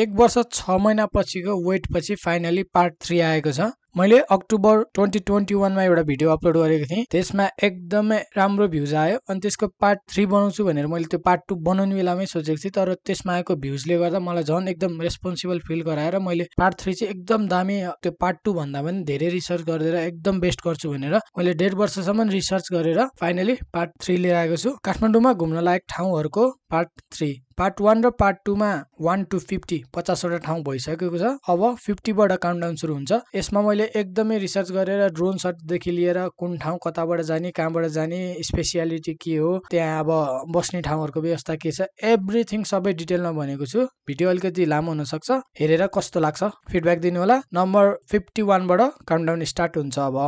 एक वर्ष छ महिनापछिको वेटपछि फाइनली पार्ट थ्री आएको छ मैले अक्टोबर ट्वेन्टी ट्वेन्टी वानमा एउटा भिडियो अपलोड गरेको थिएँ त्यसमा एकदमै राम्रो भ्युज आयो अनि त्यसको पार्ट थ्री बनाउँछु भनेर मैले त्यो पार्ट टू बनाउने बेलामै सोचेको थिएँ तर त्यसमा आएको भ्युजले गर्दा मलाई झन् एकदम रेस्पोन्सिबल फिल गराएर मैले पार्ट थ्री चाहिँ एकदम दामी त्यो पार्ट टू भन्दा पनि धेरै रिसर्च गरेर एकदम बेस्ट गर्छु भनेर मैले डेढ वर्षसम्म रिसर्च गरेर फाइनली पार्ट थ्री लिएर आएको छु काठमाडौँमा घुम्न लायक ठाउँहरूको पार्ट थ्री पार्ट वान र पार्ट टूमा वान टू फिफ्टी पचासवटा ठाउँ भइसकेको छ अब फिफ्टीबाट काउन्टडाउन सुरु हुन्छ यसमा मैले मैले एकदमै रिसर्च गरेर ड्रोन सटदेखि लिएर कुन ठाउँ कताबाट जाने कहाँबाट जाने स्पेसियालिटी के हो त्यहाँ अब बस्ने ठाउँहरूको व्यवस्था के छ एभ्रिथिङ सबै डिटेलमा भनेको छु भिडियो अलिकति लामो हुनसक्छ हेरेर कस्तो लाग्छ फिडब्याक दिनुहोला नम्बर फिफ्टी वानबाट काउन्टाउन स्टार्ट हुन्छ अब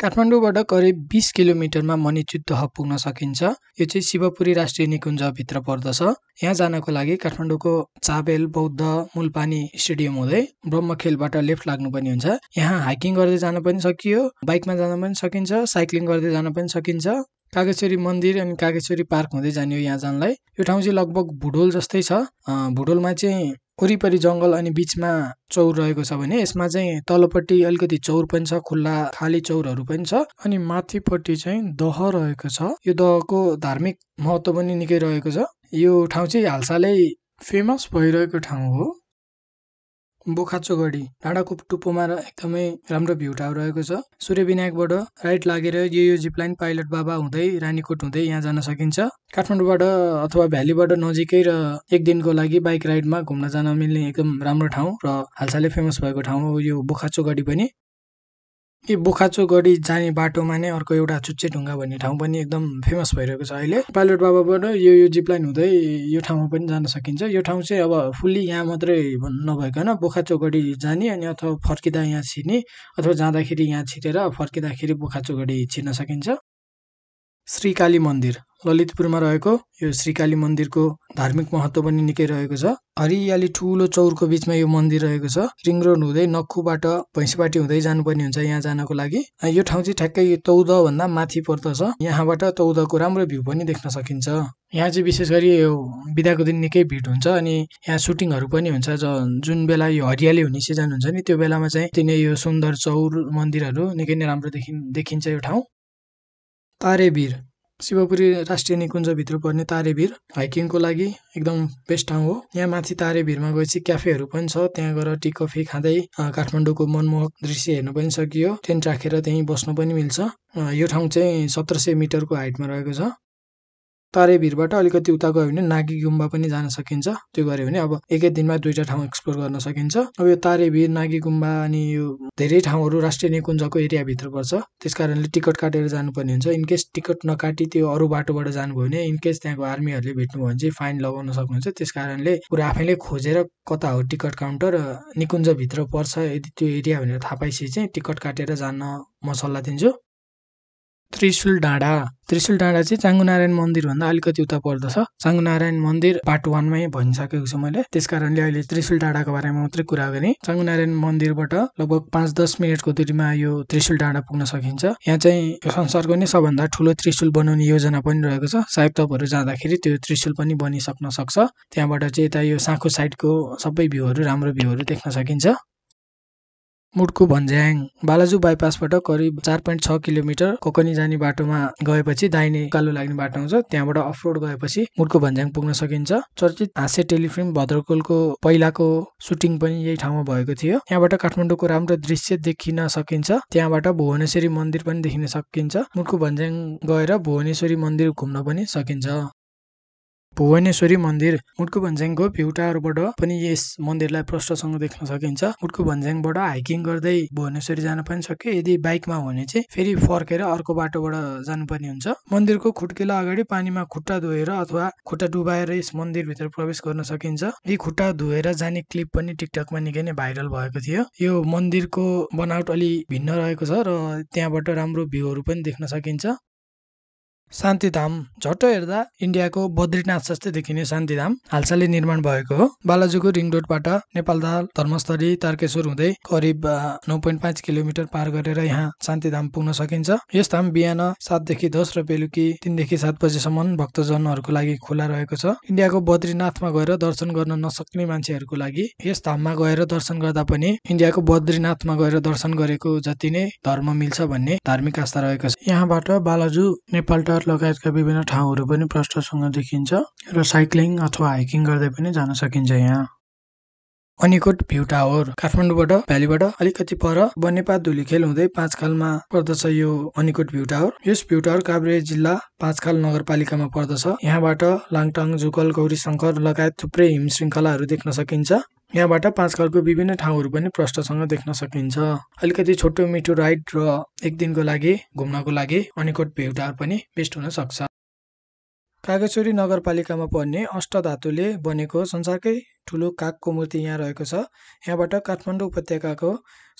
काठमाडौँबाट करिब बिस किलोमिटरमा मणिचुत दह पुग्न सकिन्छ यो चाहिँ शिवपुरी राष्ट्रिय निकुञ्जभित्र पर्दछ यहाँ जानको लागि काठमाडौँको चाबेल बौद्ध मूलपानी स्टेडियम हुँदै ब्रह्मखेलबाट लेफ्ट लाग्नुपर्ने हुन्छ यहाँ हाइकिङ गर्दै जान पनि सकियो बाइकमा जान पनि सकिन्छ साइक्लिङ गर्दै जान पनि सकिन्छ कागेश्वरी मन्दिर अनि कागेश्वरी पार्क हुँदै जाने हो यहाँ जानलाई यो ठाउँ चाहिँ लगभग भुडोल जस्तै छ भुडोलमा चाहिँ वरिपरि जङ्गल अनि बिचमा चौर रहेको छ भने यसमा चाहिँ तलपट्टि अलिकति चौर पनि छ खुल्ला खाली चौरहरू पनि छ अनि माथिपट्टि चाहिँ दह रहेको छ यो दहको धार्मिक महत्त्व पनि निकै रहेको छ यो ठाउँ चाहिँ हालसालै फेमस भइरहेको ठाउँ हो बोखाचोगढी डाँडाको टुप्पोमा एकदमै राम्रो भ्यू रहेको छ सूर्य विनायकबाट राइट लागेर यो यो जिप पाइलट बाबा हुँदै रानीकोट हुँदै यहाँ जान सकिन्छ काठमाडौँबाट अथवा भ्यालीबाट नजिकै र एक दिनको लागि बाइक राइडमा घुम्न जान मिल्ने एकदम राम्रो ठाउँ र हालसालै फेमस भएको ठाउँ हो यो बोखाचोगढी पनि यी बोखाचो गढी जाने बाटोमा नै अर्को एउटा चुच्चे ढुङ्गा भन्ने ठाउँ पनि एकदम फेमस भइरहेको छ अहिले पाइलट बाबाबाट यो यो जिपलाइन हुँदै यो ठाउँमा पनि जान सकिन्छ यो ठाउँ चाहिँ अब फुल्ली यहाँ मात्रै नभइकन बोखाचो गढी जाने अनि अथवा फर्किँदा यहाँ छिर्ने अथवा जाँदाखेरि यहाँ छिरेर फर्किँदाखेरि बोखाचो गढी छिर्न सकिन्छ श्रीकाली मन्दिर ललितपुरमा रहेको यो श्रीकाली मन्दिरको धार्मिक महत्त्व पनि निकै रहेको छ हरियाली ठुलो चौरको बिचमा यो मन्दिर रहेको छ रिङ रोड हुँदै नक्खुबाट भैँसीपाटी हुँदै जानुपर्ने हुन्छ यहाँ जानको लागि यो ठाउँ चाहिँ ठ्याक्कै तौधभन्दा माथि पर्दछ यहाँबाट तौधको राम्रो भ्यू पनि देख्न सकिन्छ यहाँ चाहिँ विशेष गरी यो बिदाको दिन निकै भिड हुन्छ अनि यहाँ सुटिङहरू पनि हुन्छ ज जुन बेला यो हरियाली हुने सिजन हुन्छ नि त्यो बेलामा चाहिँ तिनै यो सुन्दर चौर मन्दिरहरू निकै नै राम्रो देखि देखिन्छ यो ठाउँ तारेभिर शिवपुरी राष्ट्रिय निकुञ्जभित्र पर्ने तारेभिर हाइकिङको लागि एकदम बेस्ट ठाउँ हो यहाँ माथि तारेभिरमा गएपछि क्याफेहरू पनि छ त्यहाँ गएर टी कफी खाँदै काठमाडौँको मनमोहक दृश्य हेर्न पनि सकियो टेन्ट राखेर त्यहीँ बस्न पनि मिल्छ यो ठाउँ चाहिँ सत्र सय मिटरको हाइटमा रहेको छ तारेभिरबाट अलिकति उता गयो भने नागी गुम्बा पनि जान सकिन्छ त्यो गऱ्यो भने अब एकै दिनमा दुईवटा ठाउँ एक्सप्लोर गर्न सकिन्छ अब यो तारेभिर नागी गुम्बा अनि यो धेरै ठाउँहरू राष्ट्रिय निकुञ्जको एरियाभित्र पर्छ त्यस कारणले टिकट काटेर जानुपर्ने हुन्छ इनकेस टिकट नकाटी त्यो अरू बाटोबाट जानुभयो भने इनकेस त्यहाँको आर्मीहरूले भेट्नुभयो भने चाहिँ फाइन लगाउन सक्नुहुन्छ त्यस कारणले पुरा आफैले खोजेर कता हो टिकट काउन्टर निकुञ्जभित्र पर्छ यदि त्यो एरिया भनेर थाहा पाएपछि चाहिँ टिकट काटेर जान म सल्लाह दिन्छु त्रिशुल डाँडा त्रिशुल डाँडा चाहिँ चाङ्गुनारायण मन्दिरभन्दा अलिकति उता पर्दछ चाङ्गुनारायण मन्दिर पार्ट वानमै भनिसकेको छु मैले त्यस कारणले अहिले त्रिशुल डाँडाको बारेमा मात्रै कुरा गरेँ चाङ्गुनारायण मन्दिरबाट लगभग पाँच दस मिनटको दूरीमा यो त्रिशुल डाँडा पुग्न सकिन्छ यहाँ चाहिँ संसारको नै सबभन्दा ठुलो त्रिशुल बनाउने योजना पनि रहेको छ सायद तपाईँहरू जाँदाखेरि त्यो त्रिशुल पनि बनिसक्न सक्छ त्यहाँबाट चाहिँ यता यो साँखु साइडको सबै भ्यूहरू राम्रो भ्यूहरू देख्न सकिन्छ मुटको भन्ज्याङ बालाजु बाइपासबाट करिब चार पोइन्ट छ किलोमिटर कोकनी जाने बाटोमा गएपछि दाहिने कालो लाग्ने बाटो आउँछ त्यहाँबाट अफरोड गएपछि मुटको भन्ज्याङ पुग्न सकिन्छ चर्चित हाँस्य टेलिफिल्म भद्रकोलको पहिलाको सुटिङ पनि यही ठाउँमा भएको थियो यहाँबाट काठमाडौँको राम्रो दृश्य देखिन सकिन्छ त्यहाँबाट भुवनेश्वरी मन्दिर पनि देखिन सकिन्छ मुटको भन्ज्याङ गएर भुवनेश्वरी मन्दिर घुम्न पनि सकिन्छ भुवनेश्वरी मन्दिर मुटकु भन्ज्याङको भ्युटारबाट पनि यस मन्दिरलाई प्रष्टसँग देख्न सकिन्छ मुटकु भन्ज्याङबाट हाइकिङ गर्दै भुवनेश्वरी जान पनि सक्यो यदि बाइकमा हो भने चाहिँ फेरि फर्केर अर्को बाटोबाट जानुपर्ने हुन्छ मन्दिरको खुट्केला अगाडि पानीमा खुट्टा धोएर अथवा खुट्टा डुबाएर यस मन्दिरभित्र प्रवेश गर्न सकिन्छ यी खुट्टा धोएर जाने क्लिप पनि टिकटकमा निकै नै भाइरल भएको थियो यो मन्दिरको बनावट अलि भिन्न रहेको छ र त्यहाँबाट राम्रो भ्यूहरू पनि देख्न सकिन्छ शान्तिधाम झट्ट हेर्दा इन्डियाको बद्रीनाथ जस्तै देखिने शान्तिधाम हालसालै निर्माण भएको हो बालाजुको रिङ रोडबाट नेपाल दाल धर्मस्थली तारकेश्वर हुँदै करिब नौ पोइन्ट पाँच किलोमिटर पार गरेर यहाँ शान्तिधाम पुग्न सकिन्छ यस धाम बिहान सातदेखि दस र बेलुकी तिनदेखि सात बजीसम्म भक्तजनहरूको लागि खुला रहेको छ इन्डियाको बद्रीनाथमा गएर दर्शन गर्न नसक्ने मान्छेहरूको लागि यस धाममा गएर दर्शन गर्दा पनि इन्डियाको बद्रीनाथमा गएर दर्शन गरेको जति नै धर्म मिल्छ भन्ने धार्मिक आस्था रहेको छ यहाँबाट बालाजु नेपाल लगायतका विभिन्न ठाउँहरू पनि प्रष्टसँग देखिन्छ र साइक्लिङ अथवा हाइकिङ गर्दै पनि जान सकिन्छ यहाँ अनिकोट भ्यू टावर काठमाडौँबाट भ्यालीबाट अलिकति पर धुली खेल हुँदै पाँचखालमा पर्दछ यो अनिकोट भ्यू टावर यस भ्यू टावर काभ्रे जिल्ला पाँचखाल नगरपालिकामा पर्दछ यहाँबाट लाङटाङ जुकल गौरी शङ्कर लगायत थुप्रै हिम श्रृङ्खलाहरू देख्न सकिन्छ यहाँबाट घरको विभिन्न ठाउँहरू पनि प्रष्टसँग देख्न सकिन्छ अलिकति छोटो मिठो राइड र एक दिनको लागि घुम्नको लागि अनिकोट भेउटार पनि बेस्ट हुन सक्छ कागेश्वरी नगरपालिकामा पर्ने अष्टधातुले बनेको संसारकै ठुलो कागको मूर्ति यहाँ रहेको छ यहाँबाट काठमाडौँ उपत्यकाको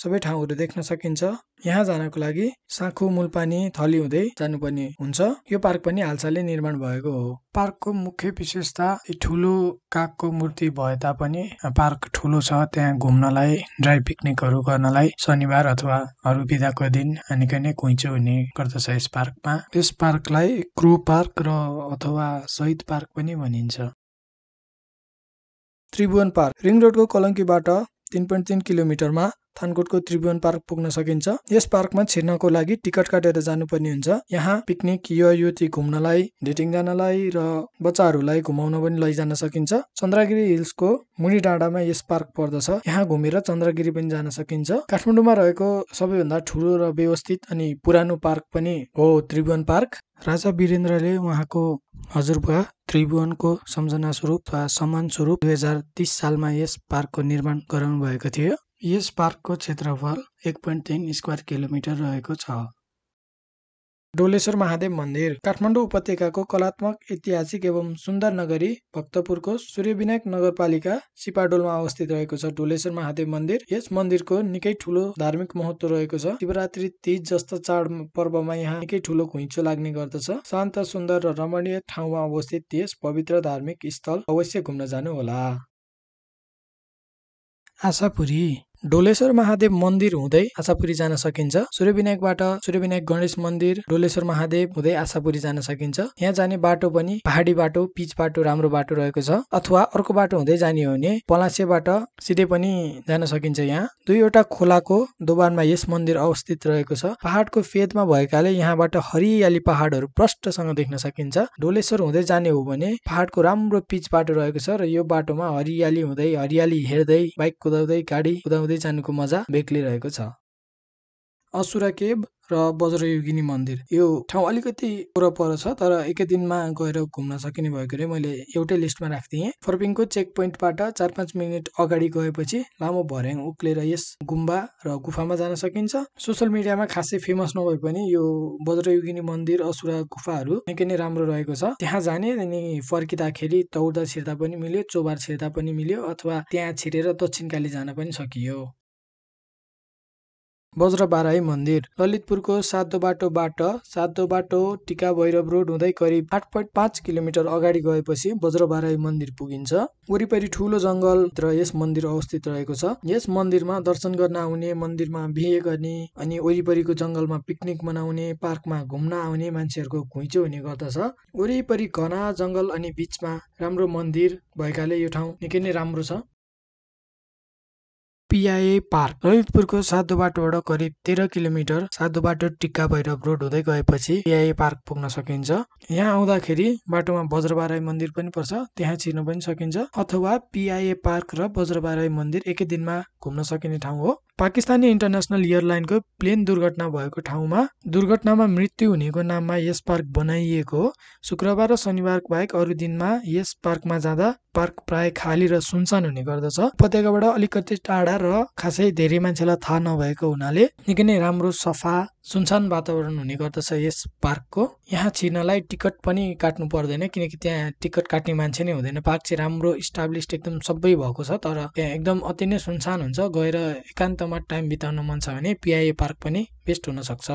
सबै ठाउँहरू देख्न सकिन्छ यहाँ जानको लागि साँखु मूलपानी थली हुँदै जानुपर्ने हुन्छ यो पार्क पनि हालसालै निर्माण भएको हो पार्कको मुख्य विशेषता ठुलो कागको मूर्ति भए तापनि पार्क ठुलो छ त्यहाँ घुम्नलाई ड्राई पिकनिकहरू गर्नलाई शनिबार अथवा अरू बिदाको दिन निकै नै कुइचो हुने गर्दछ यस पार्कमा यस पार्कलाई क्रो पार्क र अथवा शहीद पार्क पनि भनिन्छ त्रिभुवन पार्क रिङ रोडको कलङ्कीबाट तिन पोइन्ट तिन किलोमिटरमा थानकोटको त्रिभुवन पार्क पुग्न सकिन्छ यस पार्कमा छिर्नको लागि टिकट काटेर जानुपर्ने हुन्छ यहाँ पिकनिक युवा युवती घुम्नलाई डेटिङ जानलाई र बच्चाहरूलाई घुमाउन पनि लैजान सकिन्छ चन्द्रगिरी हिल्सको मुनि डाँडामा यस पार्क पर्दछ यहाँ घुमेर चन्द्रगिरी पनि जान सकिन्छ काठमाडौँमा रहेको सबैभन्दा ठुलो र व्यवस्थित अनि पुरानो पार्क पनि हो त्रिभुवन पार्क राजा वीरेन्द्रले उहाँको हजुरबुवा त्रिभुवनको सम्झना स्वरूप वा सम्मान स्वरूप दुई हजार तिस सालमा यस पार्कको निर्माण गराउनु भएको थियो यस पार्कको क्षेत्रफल एक पोइन्ट तिन स्क्वायर किलोमिटर रहेको छ डोलेश्वर महादेव मन्दिर काठमाडौँ उपत्यकाको कलात्मक ऐतिहासिक एवं सुन्दर नगरी भक्तपुरको सूर्यविनायक नगरपालिका सिपाडोलमा अवस्थित रहेको छ डोलेश्वर महादेव मन्दिर यस मन्दिरको निकै ठुलो धार्मिक महत्व रहेको छ शिवरात्रि तिज जस्ता चाड पर्वमा यहाँ निकै ठुलो घुइँचो लाग्ने गर्दछ शान्त सुन्दर र रमणीय ठाउँमा अवस्थित यस पवित्र धार्मिक स्थल अवश्य घुम्न जानुहोला आशापुरी डोलेश्वर महादेव मन्दिर हुँदै आशापुरी जान सकिन्छ सूर्य विनायकबाट सूर्य विनायक गणेश मन्दिर डोलेश्वर महादेव हुँदै आशापुरी जान सकिन्छ यहाँ जाने बाटो पनि पहाडी बाटो पिच बाटो राम्रो बाटो रहेको छ अथवा अर्को बाटो हुँदै जाने हो भने पलासेबाट सिधै पनि जान सकिन्छ यहाँ दुईवटा खोलाको दोबारमा यस मन्दिर अवस्थित रहेको छ पहाडको फेदमा भएकाले यहाँबाट हरियाली पहाडहरू प्रष्टसँग देख्न सकिन्छ डोलेश्वर हुँदै जाने हो भने पहाडको राम्रो पिच बाटो रहेको छ र यो बाटोमा हरियाली हुँदै हरियाली हेर्दै बाइक कुदाउँदै गाडी कुदाउँदै आउँदै जानुको मजा बेग्लै रहेको छ असुरा केभ र बज्रयोगिनी मन्दिर यो ठाउँ अलिकति वरपर छ तर एकै दिनमा गएर घुम्न सकिने भएकोले मैले एउटै लिस्टमा राखिदिएँ फर्पिङको चेक पोइन्टबाट चार पाँच मिनट अगाडि गएपछि लामो भर्याङ उक्लेर यस गुम्बा र गुफामा जान सकिन्छ सोसियल मिडियामा खासै फेमस नभए पनि यो बज्रयोगिनी मन्दिर असुरा गुफाहरू निकै नै राम्रो रहेको छ त्यहाँ जाने अनि फर्किँदाखेरि दौड्दा छिर्दा पनि मिल्यो चोबार छिर्दा पनि मिल्यो अथवा त्यहाँ छिरेर दक्षिणकाली जान पनि सकियो बज्रबाराई मन्दिर ललितपुरको सातो बाटोबाट सातो बाटो टिका भैरव रोड हुँदै करिब आठ पोइन्ट पाँच किलोमिटर अगाडि गएपछि बज्रबाराई मन्दिर पुगिन्छ वरिपरि ठुलो जङ्गल र यस मन्दिर अवस्थित रहेको छ यस मन्दिरमा दर्शन गर्न आउने मन्दिरमा बिहे गर्ने अनि वरिपरिको जङ्गलमा पिकनिक मनाउने पार्कमा घुम्न आउने मान्छेहरूको घुइँचो हुने गर्दछ वरिपरि घना जङ्गल अनि बिचमा राम्रो मन्दिर भएकाले यो ठाउँ निकै नै राम्रो छ पिआइए पार्क ललितपुरको साधु बाटोबाट करिब तेह्र किलोमिटर साधु बाटो टिक्का भैरव रोड हुँदै गएपछि पिआइए पार्क पुग्न सकिन्छ यहाँ आउँदाखेरि बाटोमा बज्रबाराई मन्दिर पनि पर्छ त्यहाँ चिर्न पनि सकिन्छ अथवा पिआइए पार्क र बज्रबाराई मन्दिर एकै दिनमा घुम्न सकिने ठाउँ हो पाकिस्तानी इन्टरनेसनल एयरलाइनको प्लेन दुर्घटना भएको ठाउँमा दुर्घटनामा मृत्यु हुनेको नाममा यस पार्क बनाइएको हो शुक्रबार र शनिबार बाहेक अरू दिनमा यस पार्कमा जाँदा पार्क प्राय खाली र सुनसान हुने गर्दछ उपत्यकाबाट अलिकति टाढा र खासै धेरै मान्छेलाई थाहा नभएको हुनाले निकै नै राम्रो सफा सुनसान वातावरण हुने गर्दछ यस पार्कको यहाँ छिर्नलाई टिकट पनि काट्नु पर्दैन किनकि त्यहाँ टिकट काट्ने मान्छे नै हुँदैन पार्क चाहिँ राम्रो इस्टाब्लिस्ड एकदम सबै भएको छ तर त्यहाँ एकदम अति नै सुनसान हुन्छ गएर एकान्त ठाउँमा टाइम बिताउन मन छ भने पिआइए पार्क पनि बेस्ट हुनसक्छ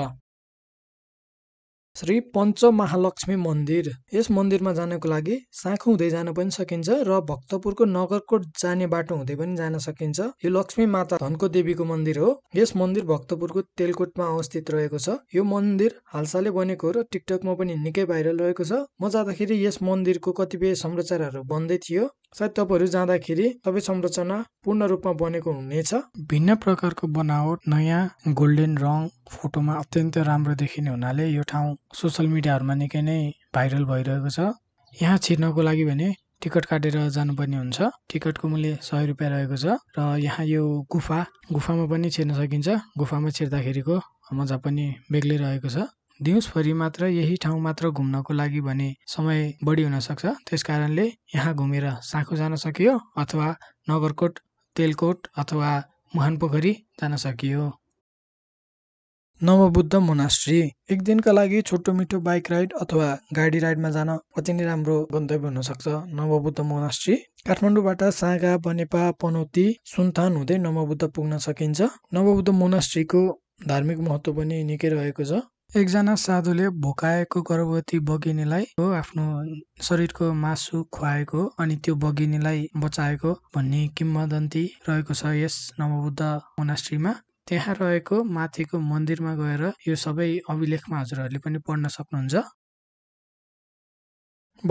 श्री पञ्च महालक्ष्मी मन्दिर यस मन्दिरमा जानको लागि साँखु हुँदै जान पनि सकिन्छ र भक्तपुरको नगरकोट जाने बाटो हुँदै पनि जान सकिन्छ यो लक्ष्मी माता धनको देवीको मन्दिर हो यस मन्दिर भक्तपुरको तेलकोटमा अवस्थित रहेको छ यो मन्दिर हालसालै बनेको र टिकटकमा पनि निकै भाइरल रहेको छ म जाँदाखेरि यस मन्दिरको कतिपय संरचनाहरू बन्दै थियो सायद तपाईँहरू जाँदाखेरि तपाईँ संरचना पूर्ण रूपमा बनेको हुनेछ भिन्न प्रकारको बनावट नयाँ गोल्डेन रङ फोटोमा अत्यन्त राम्रो देखिने हुनाले यो ठाउँ सोसियल मिडियाहरूमा निकै नै भाइरल भइरहेको छ यहाँ छिर्नको लागि भने टिकट काटेर जानुपर्ने हुन्छ टिकटको मूल्य सय रुपियाँ रहेको छ र यहाँ यो गुफा गुफामा पनि छिर्न सकिन्छ गुफामा छिर्दाखेरिको मजा पनि बेग्लै रहेको छ दिउँसभरि मात्र यही ठाउँ मात्र घुम्नको लागि भने समय बढी हुनसक्छ त्यस कारणले यहाँ घुमेर साँखु जान सकियो अथवा नगरकोट तेलकोट अथवा पोखरी जान सकियो नवबुद्ध मोनास्ट्री एक दिनका लागि छोटो मिठो बाइक राइड अथवा गाडी राइडमा जान अति नै राम्रो गन्तव्य हुनसक्छ नवबुद्ध मोनास्ट्री काठमाडौँबाट साँगा बनेपा पनौती सुनथान हुँदै नवबुद्ध पुग्न सकिन्छ नवबुद्ध मोनास्ट्रीको धार्मिक महत्त्व पनि निकै रहेको छ एकजना साधुले भोकाएको गर्भवती बगिनीलाई हो आफ्नो शरीरको मासु खुवाएको अनि त्यो बगिनीलाई बचाएको भन्ने किम्बदन्ती रहेको छ यस नवबुद्ध मोनास्ट्रीमा त्यहाँ रहेको माथिको मन्दिरमा गएर यो सबै अभिलेखमा हजुरहरूले पनि पढ्न सक्नुहुन्छ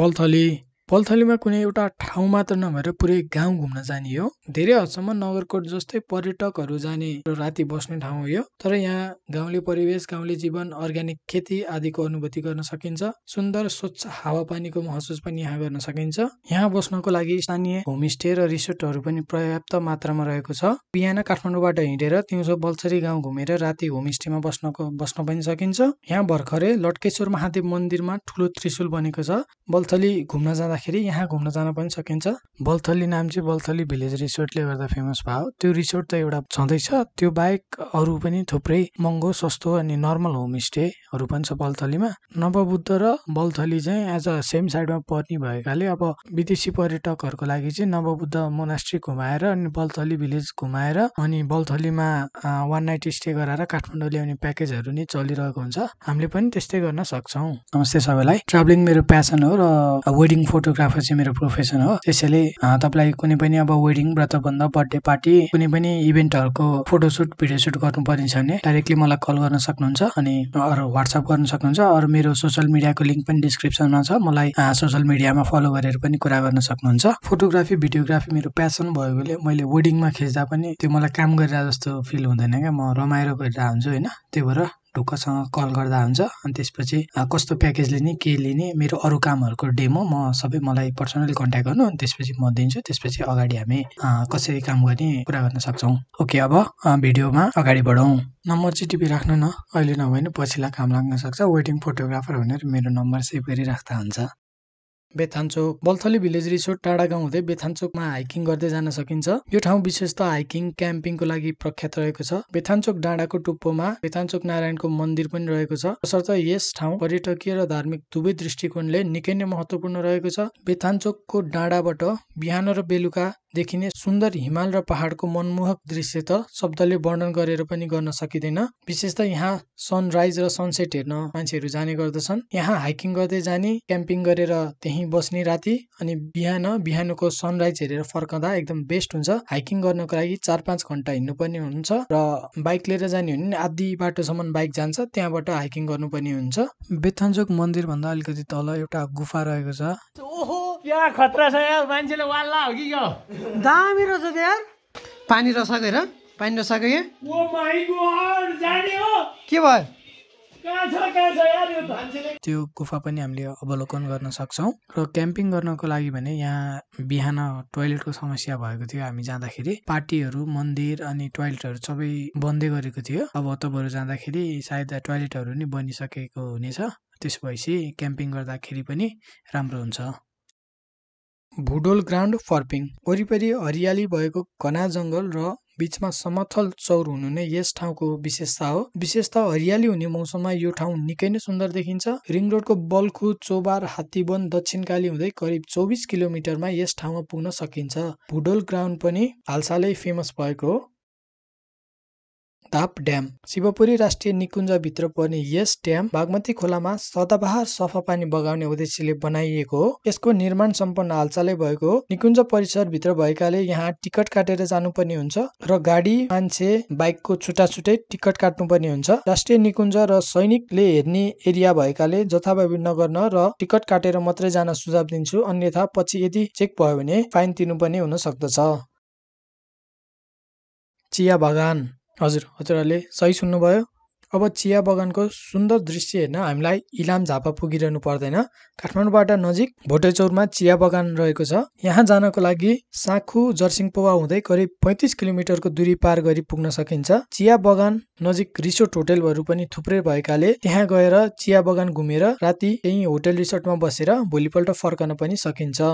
बलथली बल्थलीमा कुनै एउटा ठाउँ मात्र नभएर पुरै गाउँ घुम्न जाने हो धेरै हदसम्म नगरकोट जस्तै पर्यटकहरू जाने राति बस्ने ठाउँ हो यो तर यहाँ गाउँले परिवेश गाउँले जीवन अर्ग्यानिक खेती आदिको अनुभूति गर्न सकिन्छ सुन्दर स्वच्छ हावापानीको महसुस पनि यहाँ गर्न सकिन्छ यहाँ बस्नको लागि स्थानीय होमस्टे र रिसोर्टहरू पनि पर्याप्त मात्रामा रहेको छ बिहान काठमाडौँबाट हिँडेर दिउँसो बल्सरी गाउँ घुमेर राति होमस्टेमा बस्नको बस्न पनि सकिन्छ यहाँ भर्खरै लटकेश्वर महादेव मन्दिरमा ठुलो त्रिशुल बनेको छ बल्थली घुम्न जाँदा भन्दाखेरि यहाँ घुम्न जान पनि सकिन्छ बलथली नाम चाहिँ बलथली भिलेज रिसोर्टले गर्दा फेमस भयो त्यो रिसोर्ट त एउटा छँदैछ त्यो बाहेक अरू पनि थुप्रै महँगो सस्तो अनि नर्मल होमस्टेहरू पनि छ बलथलीमा नवबुद्ध र बलथली चाहिँ एज अ सेम साइडमा पर्ने भएकाले अब विदेशी पर्यटकहरूको लागि चाहिँ नवबुद्ध मोनास्ट्री घुमाएर अनि बलथली भिलेज घुमाएर अनि बलथलीमा वान नाइट स्टे गराएर काठमाडौँ ल्याउने प्याकेजहरू नै चलिरहेको हुन्छ हामीले पनि त्यस्तै गर्न सक्छौँ नमस्ते सबैलाई ट्राभलिङ मेरो प्यासन हो र वेडिङ फोटो फोटोग्राफर चाहिँ मेरो प्रोफेसन हो त्यसैले तपाईँलाई कुनै पनि अब वेडिङ व्रतबन्ध बर्थडे पार्टी कुनै पनि इभेन्टहरूको फोटोसुट भिडियो सुट गर्नु पर्ने छ भने डाइरेक्टली मलाई कल गर्न सक्नुहुन्छ अनि अरू वाट्सएप गर्न सक्नुहुन्छ अरू मेरो सोसियल मिडियाको लिङ्क पनि डिस्क्रिप्सनमा छ मलाई सोसियल मिडियामा फलो गरेर पनि कुरा गर्न सक्नुहुन्छ फोटोग्राफी भिडियोग्राफी मेरो प्यासन भएकोले मैले वेडिङमा खिच्दा पनि त्यो मलाई काम गरेर जस्तो फिल हुँदैन क्या म रमाइलो गरेर हुन्छु होइन त्यही भएर ढुक्कसँग कल गर्दा हुन्छ अनि त्यसपछि कस्तो प्याकेज लिने के लिने मेरो अरू कामहरूको डेमो म सबै मलाई पर्सनली कन्ट्याक्ट गर्नु अनि त्यसपछि म दिन्छु त्यसपछि अगाडि हामी कसरी काम गर्ने कुरा गर्न सक्छौँ ओके अब भिडियोमा अगाडि बढौँ नम्बर चाहिँ टिपी राख्नु न अहिले नभए पनि पछिल्ला काम लाग्न सक्छ वेडिङ फोटोग्राफर भनेर मेरो नम्बर सेभ गरिराख्दा हुन्छ बेथान्चोक बल्थली भिलेज रिसोर्ट टाढा गाउँ हुँदै बेथान्चोकमा हाइकिङ गर्दै जान सकिन्छ यो ठाउँ विशेष त हाइकिङ क्याम्पिङको लागि प्रख्यात रहेको छ बेथान्चोक डाँडाको टुप्पोमा बेथान्चोक नारायणको मन्दिर पनि रहेको छ तसर्थ यस ठाउँ पर्यटकीय र धार्मिक दुवै दृष्टिकोणले निकै नै महत्त्वपूर्ण रहेको छ बेथान्चोकको डाँडाबाट बिहान र बेलुका देखिने सुन्दर हिमाल र पहाडको मनमोहक दृश्य त शब्दले वर्णन गरेर पनि गर्न सकिँदैन विशेष त यहाँ सनराइज र सनसेट हेर्न मान्छेहरू जाने गर्दछन् यहाँ हाइकिङ गर्दै जाने क्याम्पिङ गरेर त्यही त्यहीँ बस्ने राति अनि बिहान बिहानको सनराइज हेरेर फर्काउँदा एकदम बेस्ट हुन्छ हाइकिङ गर्नको लागि चार पाँच घन्टा हिँड्नुपर्ने हुन्छ र बाइक लिएर जाने हो भने आधी बाटोसम्म बाइक जान्छ त्यहाँबाट हाइकिङ गर्नुपर्ने हुन्छ मन्दिर भन्दा अलिकति तल एउटा गुफा रहेको छ दामी रहेछ पानी रसाएको पानी रसाएको के भयो त्यो गुफा पनि हामीले अवलोकन गर्न सक्छौँ र क्याम्पिङ गर्नको लागि भने यहाँ बिहान टोयलेटको समस्या भएको थियो हामी जाँदाखेरि पार्टीहरू मन्दिर अनि टोयलेटहरू सबै बन्दै गरेको थियो अब तपाईँहरू जाँदाखेरि सायद टोयलेटहरू नि बनिसकेको हुनेछ त्यसो भएपछि क्याम्पिङ गर्दाखेरि पनि राम्रो हुन्छ भुडोल ग्राउन्ड फर्पिङ वरिपरि हरियाली भएको घना जङ्गल र बिचमा समथल चौर हुनु नै यस ठाउँको विशेषता हो विशेषता हरियाली हुने मौसममा यो ठाउँ निकै नै सुन्दर देखिन्छ रिङ रोडको बल्खु चोबार हात्तीवन दक्षिणकाली हुँदै करिब चौबिस किलोमिटरमा यस ठाउँमा पुग्न सकिन्छ भुडोल ग्राउन्ड पनि हालसालै फेमस भएको हो ताप ड्याम शिवपुरी राष्ट्रिय निकुञ्जभित्र पर्ने यस ड्याम बागमती खोलामा सदाबहार सफा पानी बगाउने उद्देश्यले बनाइएको हो यसको निर्माण सम्पन्न हालचालै भएको हो निकुञ्ज परिसरभित्र भएकाले यहाँ टिकट काटेर जानुपर्ने हुन्छ र गाडी मान्छे बाइकको छुट्टा छुट्टै टिकट काट्नुपर्ने हुन्छ राष्ट्रिय निकुञ्ज र सैनिकले हेर्ने एरिया भएकाले जथाभावी नगर्न र टिकट काटेर मात्रै जान सुझाव दिन्छु अन्यथा पछि यदि चेक भयो भने फाइन तिर्नुपर्ने हुन सक्दछ चिया बगान हजुर हजुरहरूले सही सुन्नुभयो अब चिया बगानको सुन्दर दृश्य हेर्न हामीलाई इलाम झापा पुगिरहनु पर्दैन काठमाडौँबाट नजिक भोटेचौरमा चिया बगान रहेको छ यहाँ जानको लागि साखु जर्सिङपोवा हुँदै करिब पैँतिस किलोमिटरको दूरी पार गरी पुग्न सकिन्छ चिया बगान नजिक रिसोर्ट होटेलहरू पनि थुप्रै भएकाले त्यहाँ गएर चिया बगान घुमेर राति यही होटेल रिसोर्टमा बसेर भोलिपल्ट फर्कन पनि सकिन्छ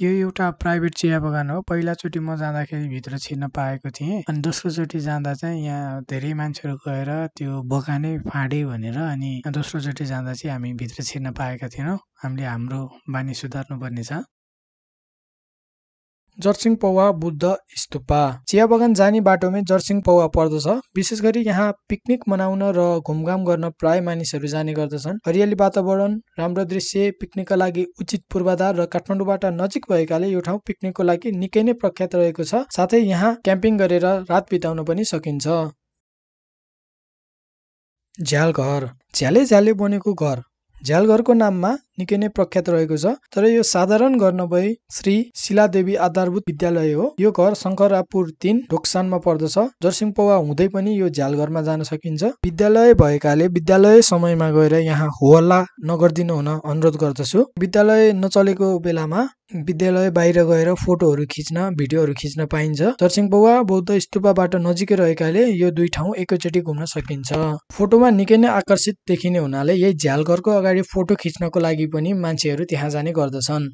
यो एउटा प्राइभेट चिया बगान हो पहिलाचोटि म जाँदाखेरि भित्र छिर्न पाएको थिएँ अनि दोस्रोचोटि जाँदा चाहिँ यहाँ धेरै मान्छेहरू गएर त्यो बगानै फाँडे भनेर अनि दोस्रोचोटि जाँदा चाहिँ हामी भित्र छिर्न पाएका थिएनौँ हामीले हाम्रो बानी सुधार्नु सुधार्नुपर्नेछ जर्सिङ पौवा बुद्ध स्तुपा चिया बगान जाने बाटोमै जर्सिङ पौवा पर्दछ विशेष गरी यहाँ पिकनिक मनाउन र घुमघाम गर्न प्राय मानिसहरू जाने गर्दछन् हरियाली वातावरण राम्रो दृश्य पिकनिकका लागि उचित पूर्वाधार र काठमाडौँबाट नजिक भएकाले यो ठाउँ पिकनिकको लागि निकै नै प्रख्यात रहेको छ साथै यहाँ क्याम्पिङ गरेर रात बिताउन पनि सकिन्छ झ्याल घर झ्याले झ्याले बनेको घर झ्यालघरको नाममा निकै नै प्रख्यात रहेको छ तर यो साधारण घर नभई श्री शिलादेवी आधारभूत विद्यालय हो यो घर शङ्करापुर तिन ढोक्सानमा पर्दछ पवा हुँदै पनि यो झ्यालघरमा जान सकिन्छ विद्यालय भएकाले विद्यालय समयमा गएर यहाँ होला नगरिदिनु हुन अनुरोध गर्दछु विद्यालय नचलेको बेलामा विद्यालय बाहिर गएर फोटोहरू खिच्न भिडियोहरू खिच्न पाइन्छ दर्सिङ पौवा बौद्ध स्तुपाबाट नजिकै रहेकाले यो दुई ठाउँ एकैचोटि घुम्न सकिन्छ फोटोमा निकै नै आकर्षित देखिने हुनाले यही झ्यालघरको अगाडि फोटो खिच्नको लागि पनि मान्छेहरू त्यहाँ जाने गर्दछन्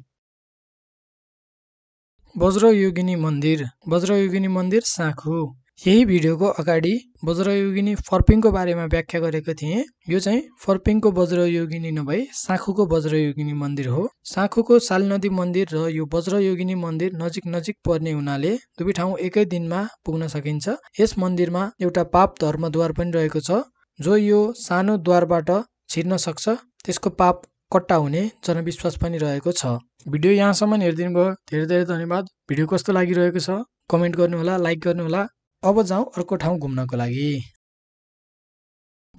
वज्रयोगिनी मन्दिर वज्रयोगिनी मन्दिर साँखु यही भिडियोको अगाडि वज्रयोगिनी फर्पिङको बारेमा व्याख्या गरेको थिएँ यो चाहिँ फर्पिङको वज्रयोगिनी नभई साँखुको वज्रयोगिनी मन्दिर हो साँखुको साल नदी मन्दिर र यो वज्रयोगिनी मन्दिर नजिक नजिक पर्ने हुनाले दुवै ठाउँ एकै दिनमा पुग्न सकिन्छ यस मन्दिरमा एउटा पाप धर्मद्वार पनि रहेको छ जो यो सानो द्वारबाट छिर्न सक्छ त्यसको पाप कट्टा हुने जनविश्वास पनि रहेको छ भिडियो यहाँसम्म हेरिदिनु भयो धेरै धेरै धन्यवाद भिडियो कस्तो लागिरहेको छ कमेन्ट गर्नुहोला लाइक गर्नुहोला अब जाउँ अर्को ठाउँ घुम्नको लागि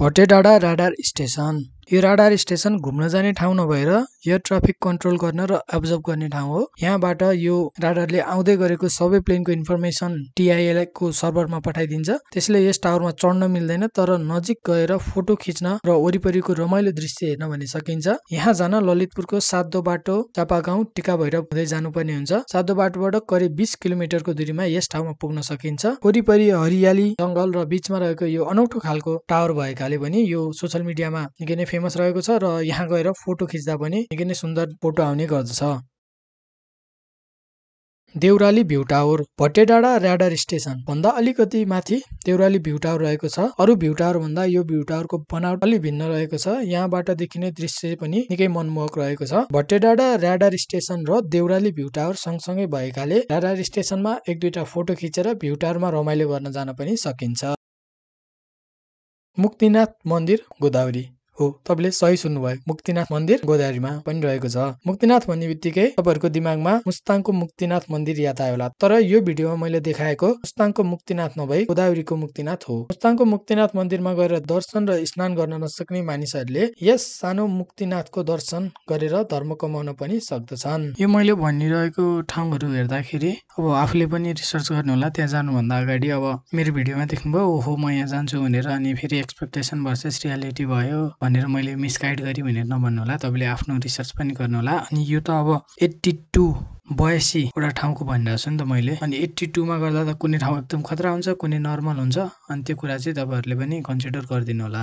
भोटे राडार स्टेसन यो राडार स्टेसन घुम्न जाने ठाउँ नभएर एयर ट्राफिक कन्ट्रोल गर्न र अब्जर्भ गर्ने ठाउँ हो यहाँबाट यो राडारले आउँदै गरेको सबै प्लेनको इन्फर्मेसन टिआइएलको सर्भरमा पठाइदिन्छ त्यसले यस टावरमा चढ्न मिल्दैन तर नजिक गएर फोटो खिच्न र वरिपरिको रमाइलो दृश्य हेर्न भने सकिन्छ यहाँ जान ललितपुरको सातो बाटो चापा गाउँ टिका भएर हुँदै जानुपर्ने हुन्छ सातो बाटोबाट करिब बिस किलोमिटरको दूरीमा यस ठाउँमा पुग्न सकिन्छ वरिपरि हरियाली जङ्गल र बिचमा रहेको यो अनौठो खालको टावर भएकाले पनि यो सोसियल मिडियामा निकै नै फेमस रहेको छ र यहाँ गएर फोटो खिच्दा पनि निकै नै सुन्दर फोटो आउने गर्दछ देउराली भ्यू टावर भट्टे डाँडा ऱ्याडर स्टेसन भन्दा अलिकति माथि देउराली भ्यू टावर रहेको छ अरू भ्यू टावर भन्दा यो भ्यू टावरको बनावट अलिक भिन्न रहेको छ यहाँबाट देखिने दृश्य पनि निकै मनमोहक रहेको छ भट्टे डाँडा ऱ्याडर स्टेसन र देउराली भ्यू टावर सँगसँगै भएकाले ऱ्याडर स्टेसनमा एक दुईवटा फोटो खिचेर भ्यू टावरमा रमाइलो गर्न जान पनि सकिन्छ मुक्तिनाथ मन्दिर गोदावरी हो तपाईँले सही सुन्नुभयो मुक्तिनाथ मन्दिर गोदावरीमा पनि रहेको छ मुक्तिनाथ भन्ने बित्तिकै तपाईँहरूको दिमागमा मुस्ताङको मुक्तिनाथ मन्दिर याद आयो होला तर यो भिडियोमा मैले देखाएको मुस्ताङको मुक्तिनाथ नभई गोदावरीको मुक्तिनाथ हो मुस्ताङको मुक्तिनाथ मन्दिरमा गएर दर्शन र स्नान गर्न नसक्ने मानिसहरूले यस सानो मुक्तिनाथको दर्शन गरेर धर्म कमाउन पनि सक्दछन् यो मैले भनिरहेको ठाउँहरू हेर्दाखेरि अब आफूले पनि रिसर्च गर्नु होला त्यहाँ जानुभन्दा अगाडि अब मेरो भिडियोमा देख्नुभयो ओहो म यहाँ जान्छु भनेर अनि फेरि एक्सपेक्टेसन भर्सेस रियालिटी भयो भनेर मैले मिसगाइड गरेँ भनेर नभन्नु होला तपाईँले आफ्नो रिसर्च पनि गर्नु होला अनि यो त अब एट्टी टू बयासी एउटा ठाउँको भनिरहेको छु नि त मैले अनि एट्टी टूमा गर्दा त कुनै ठाउँ एकदम खतरा हुन्छ कुनै नर्मल हुन्छ अनि त्यो कुरा चाहिँ तपाईँहरूले पनि कन्सिडर गरिदिनु होला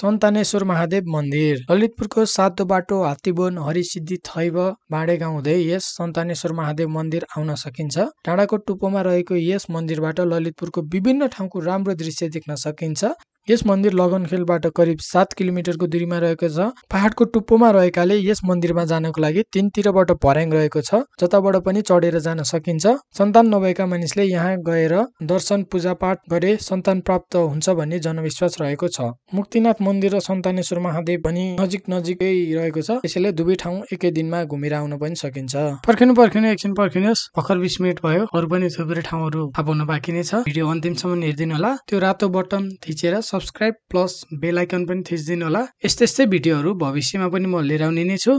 सन्तानेश्वर महादेव मन्दिर ललितपुरको सातो बाटो हात्तीबोन हरिसिद्धि थैव बाँडे गाउँ हुँदै यस सन्तानेश्वर महादेव मन्दिर आउन सकिन्छ डाँडाको टुप्पोमा रहेको यस मन्दिरबाट ललितपुरको विभिन्न ठाउँको राम्रो दृश्य देख्न सकिन्छ यस मन्दिर लगनखेलबाट करिब सात किलोमिटरको दूरीमा रहेको छ पहाडको टुप्पोमा रहेकाले यस मन्दिरमा जानको लागि तिनतिरबाट भर्याङ रहेको छ जताबाट पनि चढेर जान सकिन्छ सन्तान नभएका मानिसले यहाँ गएर दर्शन पूजापाठ गरे सन्तान प्राप्त हुन्छ भन्ने जनविश्वास रहेको छ मुक्तिनाथ मन्दिर र सन्तानेश्वर महादेव पनि नजिक नजिकै रहेको छ यसैले दुवै ठाउँ एकै दिनमा घुमेर आउन पनि सकिन्छ पर्खिनु पर्खिनु एकछिन पर्खिनुहोस् भर्खर बिस मिनट भयो अरू पनि थुप्रै ठाउँहरू थाहा पाउन बाँकी नै छ भिडियो अन्तिमसम्म हेरिदिनु होला त्यो रातो बटन थिचेर सब्सक्राइब प्लस बेल आइकन पनि थिचिदिनु होला यस्तै यस्तै भिडियोहरू भविष्यमा पनि म लिएर आउने नै छु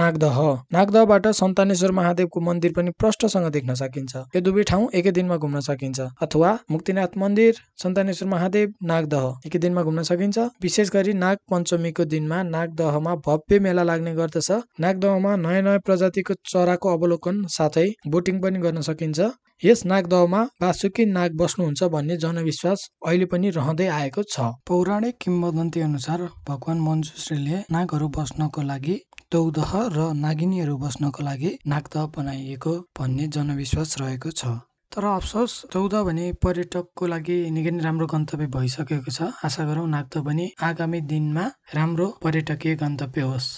नागदह नागदहबाट सन्तानेश्वर महादेवको मन्दिर पनि प्रष्टसँग देख्न सकिन्छ यो दुवै ठाउँ एकै दिनमा घुम्न सकिन्छ अथवा मुक्तिनाथ मन्दिर सन्तानेश्वर महादेव नागदह एकै दिनमा घुम्न सकिन्छ विशेष गरी नाग पञ्चमीको दिनमा नागदहमा भव्य मेला लाग्ने गर्दछ नागदहमा नयाँ नयाँ प्रजातिको चराको अवलोकन साथै बोटिङ पनि गर्न सकिन्छ यस नागदहमा वासुकी नाग बस्नुहुन्छ भन्ने जनविश्वास अहिले पनि रहँदै आएको छ पौराणिक किम्बदन्ती अनुसार भगवान मञ्जुश्रीले नागहरू बस्नको लागि दौदह र नागिनीहरू बस्नको लागि नागदह बनाइएको भन्ने जनविश्वास रहेको छ तर अफसोस चौध भने पर्यटकको लागि निकै नै राम्रो गन्तव्य भइसकेको छ आशा गरौँ नागदह पनि आगामी दिनमा राम्रो पर्यटकीय गन्तव्य होस्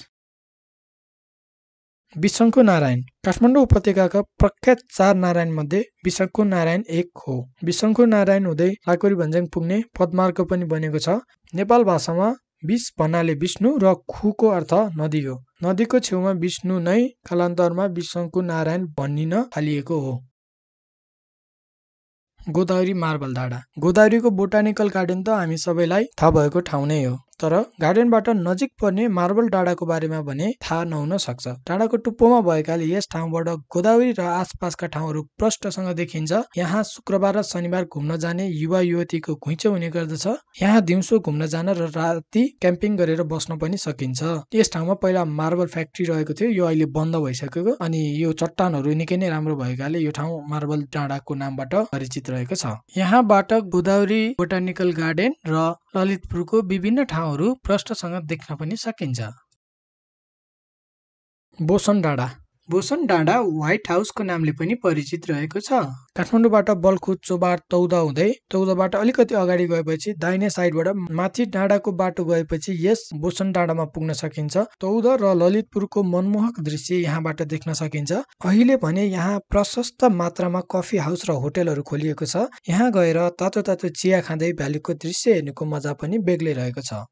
बिसङ्को नारायण काठमाडौँ उपत्यकाका प्रख्यात चार नारायण मध्ये बिसङ्को नारायण एक हो बिसङ्को नारायण हुँदै लाकुरी भन्ज्याङ पुग्ने पदमार्ग पनि बनेको छ नेपाल भाषामा विष भन्नाले विष्णु र खुको अर्थ नदी हो नदीको छेउमा विष्णु नै कालान्तरमा विशङ्कु नारायण भनिन थालिएको हो गोदावरी मार्बल धाडा गोदावरीको बोटानिकल गार्डन त हामी सबैलाई थाहा भएको ठाउँ नै हो तर गार्डनबाट नजिक पर्ने मार्बल डाँडाको बारेमा भने थाहा नहुन सक्छ डाँडाको टुप्पोमा भएकाले यस ठाउँबाट गोदावरी र आसपासका ठाउँहरू प्रष्टसँग देखिन्छ यहाँ शुक्रबार र शनिबार घुम्न जाने युवा युवतीको घुइँचो हुने गर्दछ यहाँ दिउँसो घुम्न जान र राति क्याम्पिङ गरेर बस्न पनि सकिन्छ यस ठाउँमा पहिला मार्बल फ्याक्ट्री रहेको थियो यो अहिले बन्द भइसकेको अनि यो चट्टानहरू निकै नै राम्रो भएकाले यो ठाउँ मार्बल डाँडाको नामबाट परिचित रहेको छ यहाँबाट गोदावरी बोटानिकल गार्डन र ललितपुरको विभिन्न ठाउँ ठाउँहरू प्रष्टसँग देख्न पनि सकिन्छ बोसन डाँडा बोसन डाँडा व्हाइट हाउसको नामले पनि परिचित रहेको छ काठमाडौँबाट बलखुद चोबार तौदा हुँदै तौदाबाट अलिकति अगाडि गएपछि दाहिने साइडबाट माथि डाँडाको बाटो गएपछि यस बोसन डाँडामा पुग्न सकिन्छ तौदा र ललितपुरको मनमोहक दृश्य यहाँबाट देख्न सकिन्छ अहिले भने यहाँ प्रशस्त मात्रामा कफी हाउस र होटेलहरू खोलिएको छ यहाँ गएर तातो तातो चिया खाँदै भ्यालीको दृश्य हेर्नुको मजा पनि बेग्लै रहेको छ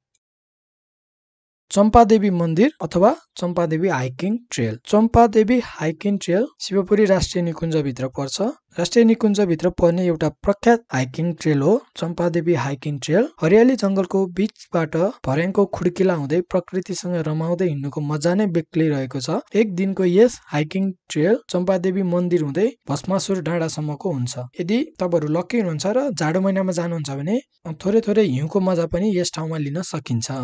चम्पादेवी मन्दिर अथवा Champadevi hiking trail Champadevi hiking trail Shivapuri राष्ट्रिय निकुञ्जभित्र पर्छ राष्ट्रिय निकुञ्जभित्र पर्ने एउटा प्रख्यात हाइकिङ ट्रेल हो चम्पादेवी हाइकिङ ट्रेल हरियाली जङ्गलको बिचबाट भर्याङको खुड्किला हुँदै प्रकृतिसँग रमाउँदै हिँड्नुको मजा नै बेग्लै रहेको छ एक दिनको यस हाइकिङ ट्रेल चम्पादेवी मन्दिर हुँदै भस्मासुर डाँडासम्मको हुन्छ यदि तपाईँहरू लक्की हुनुहुन्छ र जाडो महिनामा जानुहुन्छ भने थोरै थोरै हिउँको मजा पनि यस ठाउँमा लिन सकिन्छ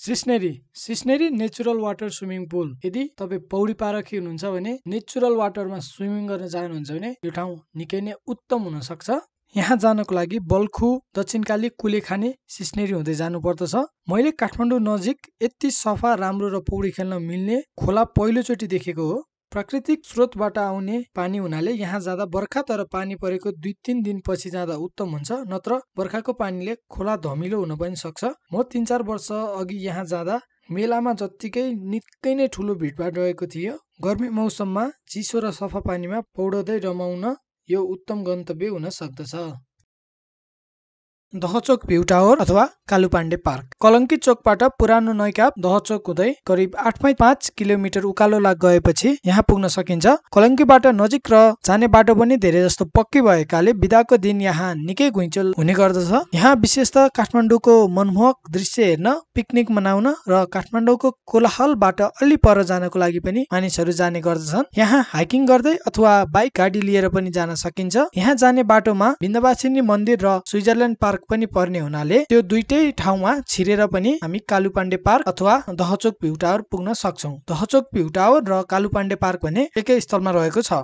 Sisneri Sisneri natural water swimming pool यदि तपाईँ पौडी पारखी हुनुहुन्छ भने नेचुरल वाटरमा स्विमिङ गर्न चाहनुहुन्छ भने यो ठाउँ निकै नै उत्तम हुनसक्छ यहाँ जानको लागि बल्खु दक्षिणकाली कुलेखाने सिस्नेरी हुँदै जानुपर्दछ मैले काठमाडौँ नजिक यति सफा राम्रो र पौडी खेल्न मिल्ने खोला पहिलोचोटि देखेको हो प्राकृतिक स्रोतबाट आउने पानी हुनाले यहाँ जाँदा बर्खा तर पानी परेको दुई तिन दिनपछि जाँदा उत्तम हुन्छ नत्र बर्खाको पानीले खोला धमिलो हुन पनि सक्छ म तिन चार वर्ष अघि यहाँ जाँदा मेलामा जत्तिकै निकै नै ठुलो भिडभाड रहेको थियो गर्मी मौसममा चिसो र सफा पानीमा पौडदै रमाउन यो उत्तम गन्तव्य हुन सक्दछ दहचोक भ्यू टावर अथवा कालुपाण्डे पार्क कलङ्की चोकबाट पुरानो नैका दहचोक हुँदै करिब आठ पोइन्ट पाँच किलोमिटर उकालो लाग गएपछि यहाँ पुग्न सकिन्छ कलङ्कीबाट नजिक र जाने बाटो पनि धेरै जस्तो पक्की भएकाले बिदाको दिन यहाँ निकै घुइचोल हुने गर्दछ यहाँ विशेष त काठमाडौँको मनमोहक दृश्य हेर्न पिकनिक मनाउन र काठमाडौँको कोलाहलबाट अलि पर जानको लागि पनि मानिसहरू जाने गर्दछन् यहाँ हाइकिङ गर्दै अथवा बाइक गाडी लिएर पनि जान सकिन्छ यहाँ जाने बाटोमा बिन्दवासिनी मन्दिर र स्विजरल्यान्ड पार्क फरक पनि पर्ने हुनाले त्यो दुइटै ठाउँमा छिरेर पनि हामी कालुपाण्डे पार्क अथवा दहचोक भ्यू टावर पुग्न सक्छौँ दहचोक भ्यू टावर र कालुपाण्डे पार्क भने एकै स्थलमा रहेको छ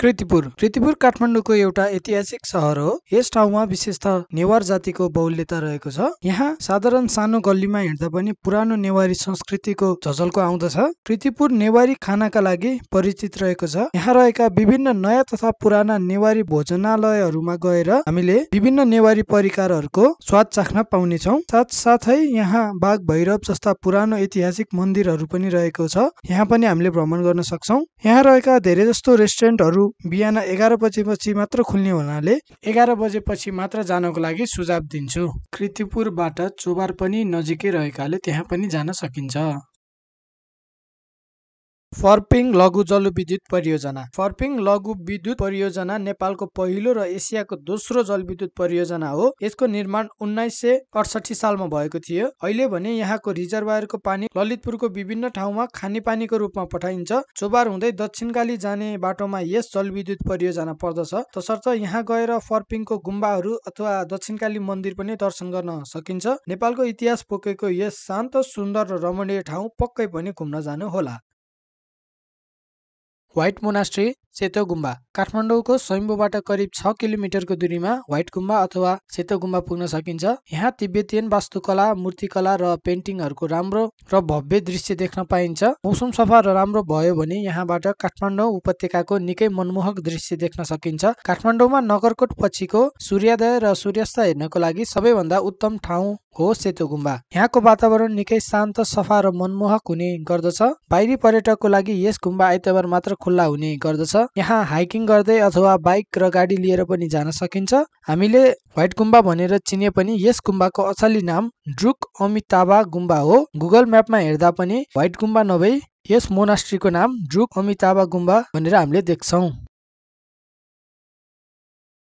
कृतिपुर कृतिपुर काठमाडौँको एउटा ऐतिहासिक सहर हो यस ठाउँमा विशेषत नेवार जातिको बहुल्यता रहेको छ यहाँ साधारण सानो गल्लीमा हिँड्दा पनि पुरानो नेवारी संस्कृतिको झझल्को आउँदछ कृतिपुर नेवारी खानाका लागि परिचित रहेको छ यहाँ रहेका विभिन्न नयाँ तथा पुराना नेवारी भोजनालयहरूमा गएर हामीले विभिन्न नेवारी परिकारहरूको स्वाद चाख्न पाउनेछौँ साथसाथै यहाँ बाघ भैरव जस्ता पुरानो ऐतिहासिक मन्दिरहरू पनि रहेको छ यहाँ पनि हामीले भ्रमण गर्न सक्छौँ यहाँ रहेका धेरै जस्तो रेस्टुरेन्टहरू बिहान एघार बजेपछि मात्र खुल्ने हुनाले एघार बजेपछि मात्र जानको लागि सुझाव दिन्छु कृतिपुरबाट चोबार पनि नजिकै रहेकाले त्यहाँ पनि जान सकिन्छ फर्पिङ लघु जलविद्युत परियोजना फर्पिङ लघु विद्युत परियोजना नेपालको पहिलो र एसियाको दोस्रो जलविद्युत परियोजना हो यसको निर्माण उन्नाइस सय अडसठी सालमा भएको थियो अहिले भने यहाँको रिजर्वायरको पानी ललितपुरको विभिन्न ठाउँमा खानेपानीको रूपमा पठाइन्छ चोबार हुँदै दक्षिणकाली जाने बाटोमा यस जलविद्युत परियोजना पर्दछ तसर्थ यहाँ गएर फर्पिङको गुम्बाहरू अथवा दक्षिणकाली मन्दिर पनि दर्शन गर्न सकिन्छ नेपालको इतिहास बोकेको यस शान्त सुन्दर र रमणीय ठाउँ पक्कै पनि घुम्न जानु होला व्हाइट मोनास्ट्री सेतो गुम्बा काठमाडौँको स्वयम्बुबाट करिब छ किलोमिटरको दूरीमा व्हाइट गुम्बा अथवा सेतो गुम्बा पुग्न सकिन्छ यहाँ तिब्बतीयन वास्तुकला मूर्तिकला र पेन्टिङहरूको राम्रो र भव्य दृश्य देख्न पाइन्छ मौसम सफा र राम्रो भयो भने यहाँबाट काठमाडौँ उपत्यकाको निकै मनमोहक दृश्य देख्न सकिन्छ काठमाडौँमा नगरकोट पछिको सूर्यादय र सूर्यास्त हेर्नको लागि सबैभन्दा उत्तम ठाउँ हो सेतो गुम्बा यहाँको वातावरण निकै शान्त सफा र मनमोहक हुने गर्दछ बाहिरी पर्यटकको लागि यस गुम्बा आइतबार मात्र खुल्ला हुने गर्दछ यहाँ हाइकिङ गर्दै अथवा बाइक र गाडी लिएर पनि जान सकिन्छ हामीले व्हाइट गुम्बा भनेर चिने पनि यस गुम्बाको असली नाम ड्रुक अमिताबा गुम्बा हो गुगल म्यापमा हेर्दा पनि व्हाइट गुम्बा नभई यस मोनास्ट्रीको नाम ड्रुक अमिताबा गुम्बा भनेर हामीले देख्छौँ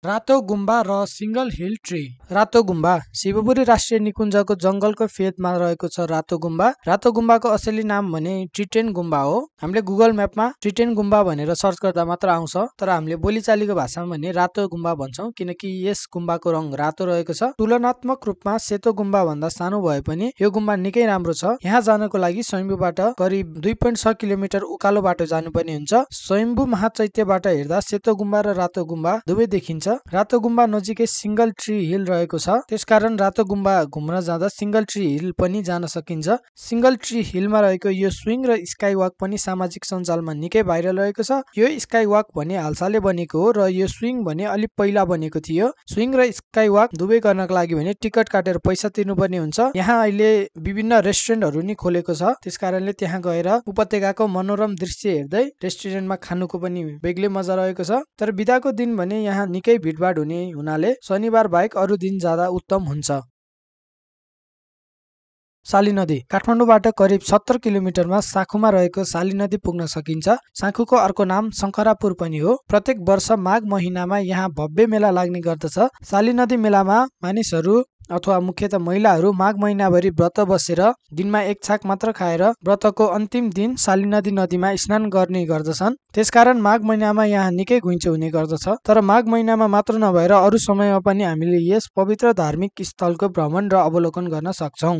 रातो गुम्बा र सिङ्गल हिल ट्री रातो गुम्बा शिवपुरी राष्ट्रिय निकुञ्जको जङ्गलको फेदमा रहेको छ रातो गुम्बा रातो गुम्बाको असली नाम भने ट्रिटेन गुम्बा हो हामीले गुगल म्यापमा ट्रिटेन गुम्बा भनेर सर्च गर्दा मात्र आउँछ तर हामीले बोलीचालीको भाषामा भने रातो गुम्बा भन्छौँ किनकि यस गुम्बाको रङ रातो रहेको छ तुलनात्मक रूपमा सेतो गुम्बा भन्दा सानो भए पनि यो गुम्बा निकै राम्रो छ यहाँ जानको लागि स्वयम्बुबाट करिब दुई पोइन्ट छ किलोमिटर उकालो बाटो जानुपर्ने हुन्छ स्वयम्बु महाचैत्यबाट हेर्दा सेतो गुम्बा र रातो गुम्बा दुवै देखिन्छ रातो गुम्बा नजिकै सिङ्गल ट्री हिल रहेको छ त्यसकारण रातो गुम्बा घुम्न जाँदा सिङ्गल ट्री हिल पनि जान सकिन्छ सिङ्गल ट्री हिलमा रहेको यो स्विङ र स्काई वाक पनि सामाजिक सञ्जालमा निकै भाइरल रहेको छ यो स्काई वाक भने हालसालै बनेको हो र यो स्विङ भने अलिक पहिला बनेको थियो स्विङ र स्काई वाक दुवै गर्नको लागि भने टिकट काटेर पैसा तिर्नुपर्ने हुन्छ यहाँ अहिले विभिन्न रेस्टुरेन्टहरू नि खोलेको छ त्यसकारणले त्यहाँ गएर उपत्यकाको मनोरम दृश्य हेर्दै रेस्टुरेन्टमा खानुको पनि बेग्लै मजा रहेको छ तर बिदाको दिन भने यहाँ निकै भिडभाड हुने हुनाले शनिबार बाहेक अरू दिन जाँदा उत्तम हुन्छ शाली नदी काठमाडौँबाट करिब सत्तर किलोमिटरमा साँखुमा रहेको शाली नदी पुग्न सकिन्छ साँखुको अर्को नाम शङ्करापुर पनि हो प्रत्येक वर्ष माघ महिनामा यहाँ भव्य मेला लाग्ने गर्दछ शाली नदी मेलामा मानिसहरू अथवा मुख्यत महिलाहरू माघ महिनाभरि व्रत बसेर दिनमा एक छाक मात्र खाएर व्रतको अन्तिम दिन शाली नदी नदीमा स्नान गर्ने गर्दछन् त्यसकारण माघ महिनामा यहाँ निकै घुइँचो हुने गर्दछ तर माघ महिनामा मात्र नभएर अरू समयमा पनि हामीले यस पवित्र धार्मिक स्थलको भ्रमण र अवलोकन गर्न सक्छौँ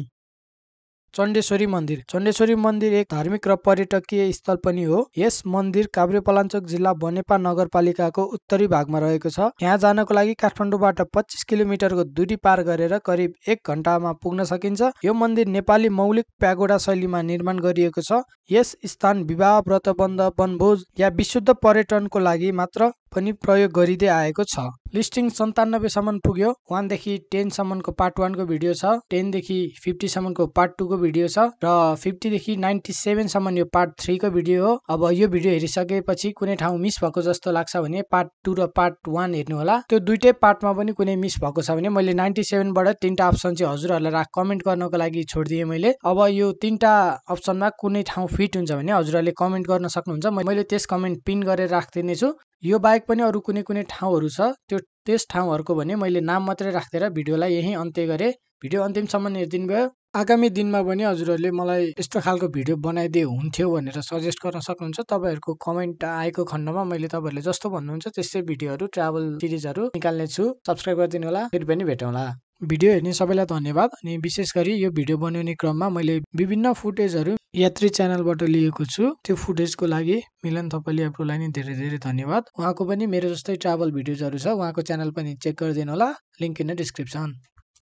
चण्डेश्वरी मन्दिर चण्डेश्वरी मन्दिर एक धार्मिक र पर्यटकीय स्थल पनि हो यस मन्दिर काभ्रेपलाञ्चोक जिल्ला बनेपा नगरपालिकाको उत्तरी भागमा रहेको छ यहाँ जानको लागि काठमाडौँबाट पच्चिस किलोमिटरको दूरी पार गरेर करिब एक घन्टामा पुग्न सकिन्छ यो मन्दिर नेपाली मौलिक प्यागोडा शैलीमा निर्माण गरिएको छ यस स्थान विवाह व्रतबन्ध वनभोज या विशुद्ध पर्यटनको लागि मात्र पनि प्रयोग गरिँदै आएको छ लिस्टिङ सन्तानब्बेसम्म पुग्यो वानदेखि टेनसम्मको पार्ट वानको भिडियो छ टेनदेखि फिफ्टीसम्मको पार्ट टूको भिडियो छ र फिफ्टीदेखि नाइन्टी सेभेनसम्म यो पार्ट थ्रीको भिडियो हो अब यो भिडियो हेरिसकेपछि कुनै ठाउँ मिस भएको जस्तो लाग्छ भने पार्ट टू र पार्ट वान हेर्नुहोला त्यो दुइटै पार्टमा पनि कुनै मिस भएको छ भने मैले नाइन्टी सेभेनबाट तिनवटा अप्सन चाहिँ हजुरहरूलाई राख कमेन्ट गर्नको लागि छोडिदिएँ मैले अब यो तिनवटा अप्सनमा कुनै ठाउँ फिट हुन्छ भने हजुरहरूले कमेन्ट गर्न सक्नुहुन्छ मैले त्यस कमेन्ट पिन गरेर राखिदिनेछु यो बाहेक बाहेक पनि अरू कुनै कुनै ठाउँहरू छ त्यो त्यस ठाउँहरूको भने मैले नाम मात्रै राखिदिएर भिडियोलाई यहीँ अन्त्य गरेँ भिडियो अन्तिमसम्म हेरिदिनु भयो आगामी दिनमा पनि हजुरहरूले मलाई यस्तो खालको भिडियो बनाइदिए हुन्थ्यो भनेर सजेस्ट गर्न सक्नुहुन्छ तपाईँहरूको कमेन्ट आएको खण्डमा मैले तपाईँहरूले जस्तो भन्नुहुन्छ त्यस्तै भिडियोहरू ट्राभल सिरिजहरू निकाल्नेछु सब्सक्राइब गरिदिनु होला फेरि पनि भेटौँला भिडियो हेर्ने सबैलाई धन्यवाद अनि विशेष गरी यो भिडियो बनाउने क्रममा मैले विभिन्न फुटेजहरू यात्री च्यानलबाट लिएको छु त्यो फुटेजको लागि मिलन तपाईँले आफूलाई नै धेरै धेरै धन्यवाद उहाँको पनि मेरो जस्तै ट्राभल भिडियोजहरू छ उहाँको च्यानल पनि चेक गरिदिनु होला लिङ्क इन द डिस्क्रिप्सन